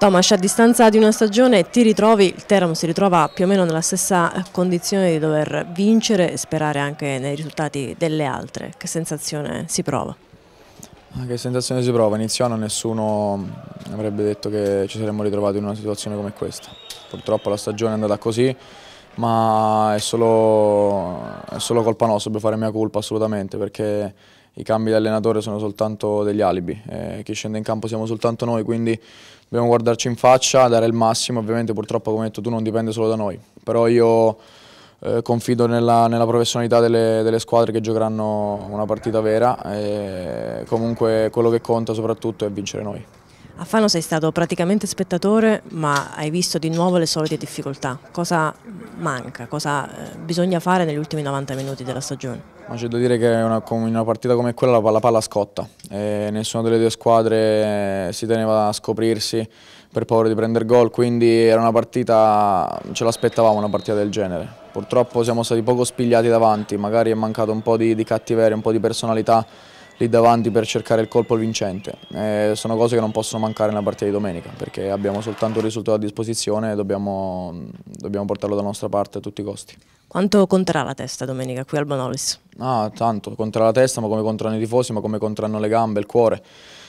Tomas, a distanza di una stagione ti ritrovi, il Teramo si ritrova più o meno nella stessa eh, condizione di dover vincere e sperare anche nei risultati delle altre. Che sensazione si prova? Ah, che sensazione si prova? Inizio anno nessuno mm, avrebbe detto che ci saremmo ritrovati in una situazione come questa. Purtroppo la stagione è andata così, ma è solo, è solo colpa nostra, per fare mia colpa assolutamente, perché i cambi di allenatore sono soltanto degli alibi, eh, chi scende in campo siamo soltanto noi, quindi dobbiamo guardarci in faccia, dare il massimo, ovviamente purtroppo come hai detto tu non dipende solo da noi, però io eh, confido nella, nella professionalità delle, delle, squadre che giocheranno una partita vera e comunque quello che conta soprattutto è vincere noi. A Fano sei stato praticamente spettatore, ma hai visto di nuovo le solite difficoltà. Cosa manca? Cosa eh, bisogna fare negli ultimi 90 minuti della stagione? Ma c'è da dire che una, in una partita come quella la, la palla scotta, e nessuna delle due squadre eh, si teneva a scoprirsi per paura di prendere gol, quindi era una partita, ce l'aspettavamo una partita del genere. Purtroppo siamo stati poco spigliati davanti, magari è mancato un po' di, di cattiveria, un po' di personalità lì davanti per cercare il colpo vincente. Eh, sono cose che non possono mancare nella partita di domenica perché abbiamo soltanto il risultato a disposizione e dobbiamo, dobbiamo portarlo dalla nostra parte a tutti i costi. Quanto conterà la testa domenica qui al Bonolis? Ah, tanto, conterà la testa ma come contrano i tifosi, ma come contrano le gambe, il cuore.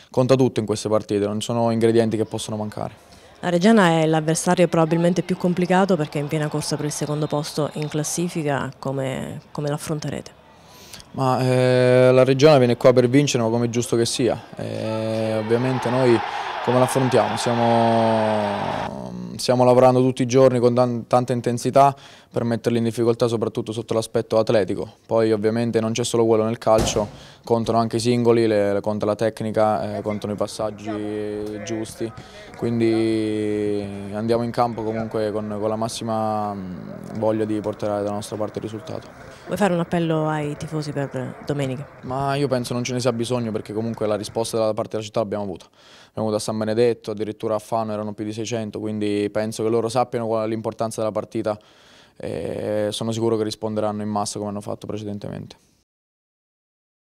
Conta tutto in queste partite, non sono ingredienti che possono mancare. La Reggiana è l'avversario probabilmente più complicato perché è in piena corsa per il secondo posto in classifica, come, come l'affronterete? Ma eh, la regione viene qua per vincere, ma come è giusto che sia. E, eh, ovviamente noi come la affrontiamo? Stiamo, lavorando tutti i giorni con tanta intensità per metterli in difficoltà soprattutto sotto l'aspetto atletico. Poi ovviamente non c'è solo quello nel calcio, contano anche i singoli, le, conta la tecnica, eh, contano i passaggi giusti. Quindi andiamo in campo comunque con, con la massima voglia di portare dalla nostra parte il risultato. Vuoi fare un appello ai tifosi per domenica? Ma io penso non ce ne sia bisogno perché comunque la risposta da parte della città l'abbiamo avuta. Abbiamo avuto a San Benedetto, addirittura a Fano erano più di 600, quindi penso che loro sappiano qual è l'importanza della partita e sono sicuro che risponderanno in massa come hanno fatto precedentemente.